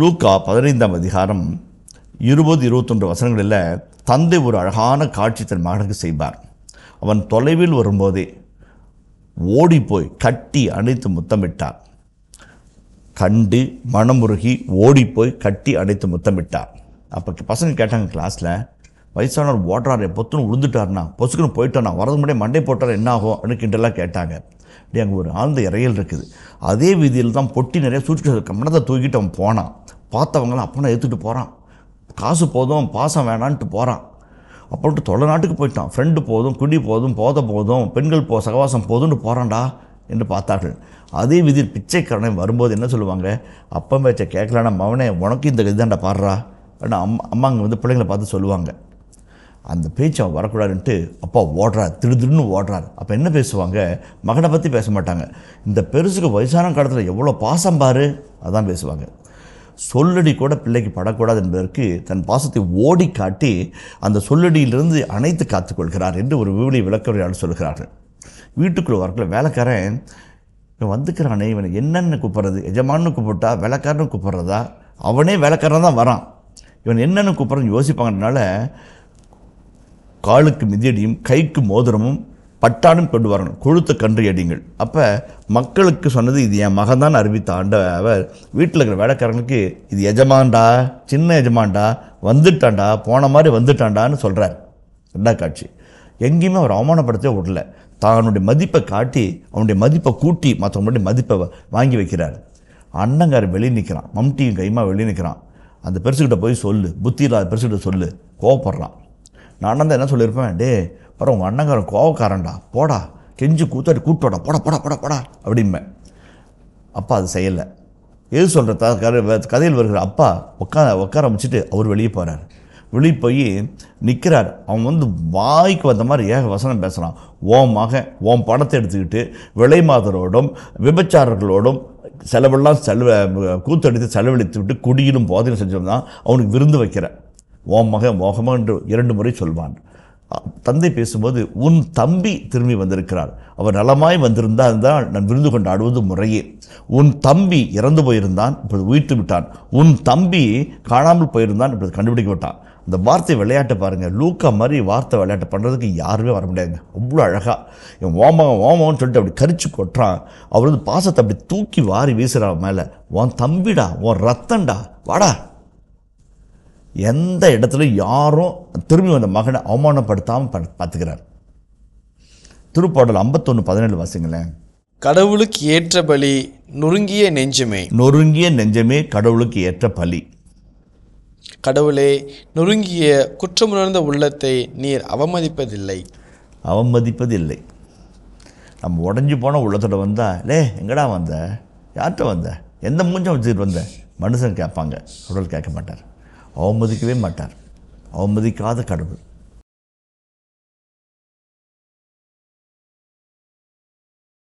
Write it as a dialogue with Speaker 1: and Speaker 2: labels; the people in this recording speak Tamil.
Speaker 1: லூக்கா பதினைந்தாம் அதிகாரம் இருபது இருபத்தொன்று வசனங்களில் தந்தை ஒரு அழகான காட்சி தன் மகனுக்கு செய்வார் அவன் தொலைவில் வரும்போதே ஓடிப்போய் கட்டி அணைத்து முத்தமிட்டார் கண்டு மனமுருகி ஓடிப்போய் கட்டி அணைத்து முத்தமிட்டார் அப்போ பசங்க கேட்டாங்க கிளாஸில் வயசானவர் ஓடுறாரு பொத்துன்னு உழுந்துட்டார்னா பொசுக்குன்னு போயிட்டோண்ணா வரது முடியாது மண்டை போட்டார் என்ன ஆகும் அப்படின்னு கேட்டாங்க அப்படி அங்கே ஒரு ஆழ்ந்த இறையல் இருக்குது அதே வீதியில் தான் பொட்டி நிறைய சூட்சி மனதை தூக்கிட்டு அவன் போனான் பார்த்தவங்களாம் அப்பனை எடுத்துகிட்டு போகிறான் காசு போதும் பாசம் வேணான்ட்டு போகிறான் அப்புறம்ட்டு தொலை நாட்டுக்கு போயிட்டான் ஃப்ரெண்டு போதும் குடி போதும் போத போதும் பெண்கள் போ சகவாசம் போதும்னு போகிறான்டா என்று பார்த்தார்கள் அதே விதி பிச்சைக்காரனே வரும்போது என்ன சொல்லுவாங்க அப்பா பேச்சை கேட்கலான மவனே உனக்கு இந்த இதுதான்டா பாடுறா அப்படின்னு அம்மா அம்மா அங்கே வந்து பிள்ளைங்களை பார்த்து சொல்லுவாங்க அந்த பேச்சு அவன் வரக்கூடாதுன்ட்டு அப்பா ஓடுறார் திருதிருன்னு ஓடுறார் அப்போ என்ன பேசுவாங்க மகனை பற்றி பேச மாட்டாங்க இந்த பெருசுக்கு வயசான காலத்தில் எவ்வளோ பாசம் பாரு அதான் பேசுவாங்க சொல்லடி கூட பிள்ளைக்கு படக்கூடாது என்பதற்கு தன் பாசத்தை ஓடி காட்டி அந்த சொல்லடியிலிருந்து அனைத்து காத்துக்கொள்கிறார் என்று ஒரு விவரி விளக்கவரையாளர் சொல்கிறார்கள் வீட்டுக்குள்ளே வரக்குள்ள வேலைக்காரன் இவன் வந்துக்கிறானே இவனை என்னென்னு கூப்பிட்றது எஜமானு கூப்பிட்டா வேலைக்காரனு கூப்பிட்றதா அவனே வேலைக்காரன் தான் வரான் இவன் என்னென்னு கூப்பிட்றன்னு யோசிப்பாங்கனால காலுக்கு மிதியடியும் கைக்கு மோதிரமும் பட்டாலும் கொண்டு வரணும் கொழுத்த கன்று அடிங்கள் அப்போ மக்களுக்கு சொன்னது இது என் மகன் தான் அறிவித்த அவர் வீட்டில் இருக்கிற வேலைக்காரங்களுக்கு இது எஜமான்டா சின்ன எஜமான்டா வந்துட்டான்டா போன மாதிரி வந்துட்டான்டான்னு சொல்கிறார் ரெண்டா காட்சி எங்கேயுமே அவர் அவமானப்படுத்தவே விடல தன்னுடைய மதிப்பை காட்டி அவனுடைய மதிப்பை கூட்டி மற்றவங்களுடைய மதிப்பை வாங்கி வைக்கிறார் அண்ணங்கார் வெளியே நிற்கிறான் மம்டியும் கைமா வெளியே நிற்கிறான் அந்த பெருசுக்கிட்ட போய் சொல்லு புத்தி இல்லாத பெருசுக்கிட்ட சொல்லு கோவப்படுறான் நான் தான் என்ன சொல்லியிருப்பேன் டே அப்புறம் உங்கள் அண்ணங்காரன் கோவக்காரன்டா போடா கெஞ்சி கூத்தாடி கூட்டோடா போட போட போட போடா அப்படிம்பேன் அப்பா அது செய்யலை எது சொல்கிற த கதையில் வருகிற அப்பா உட்கார உட்கார அமைச்சிட்டு அவர் வெளியே போகிறார் வெளியே போய் நிற்கிறார் அவன் வந்து வாய்க்கு வந்த மாதிரி ஏக வசனம் பேசுகிறான் ஓம் மகன் ஓம் பணத்தை எடுத்துக்கிட்டு விலை மாதரோடும் விபச்சாரர்களோடும் செலவெல்லாம் செலவ கூத்தடித்து செலவழித்து விட்டு குடியிலும் செஞ்சோம் தான் அவனுக்கு விருந்து வைக்கிறேன் ஓம் மகன் மோகமாக என்று இரண்டு முறை சொல்வான் தந்தை பேசும்போது உன் தம்பி திரும்பி வந்திருக்கிறார் அவர் நலமாய் வந்திருந்தால் தான் நான் விருந்து கொண்டாடுவது முறையே உன் தம்பி இறந்து போயிருந்தான் இப்போது உயிர்த்து விட்டான் உன் தம்பி காணாமல் போயிருந்தான் கண்டுபிடிக்க கண்டுபிடிக்கப்பட்டான் அந்த வார்த்தை விளையாட்டை பாருங்கள் லூக்கா மாதிரி வார்த்தை விளையாட்டு பண்ணுறதுக்கு யாருமே வர முடியாதுங்க அவ்வளோ அழகாக என் ஓமகம் ஓமகம்னு சொல்லிட்டு அப்படி கரிச்சு கொட்டுறான் அவர் வந்து பாசத்தை அப்படி தூக்கி வாரி வீசுகிறான் மேலே உன் தம்பிடா உன் ரத்தன்டா வாடா எந்த இடத்துல யாரும் திரும்பி வந்த மகனை அவமானப்படுத்தாமல் பார்த்துக்கிறார் திருப்பாடல் ஐம்பத்தொன்று பதினேழு வாசிங்களேன் கடவுளுக்கு ஏற்ற பலி நொறுங்கிய நெஞ்சமே நொறுங்கிய நெஞ்சமே கடவுளுக்கு ஏற்ற பலி கடவுளே நொறுங்கிய குற்றமுணர்ந்த உள்ளத்தை நீர் அவமதிப்பதில்லை அவமதிப்பதில்லை நம்ம உடஞ்சி போன உள்ளத்தோட வந்தா லே எங்கடா வந்த யார்கிட்ட வந்த எந்த மூஞ்சம் வச்சுட்டு வந்த மனுஷன் கேட்பாங்க உடல் கேட்க மாட்டார் அவமதிக்கவே மாட்டார் அவமதிக்காத கடவுள்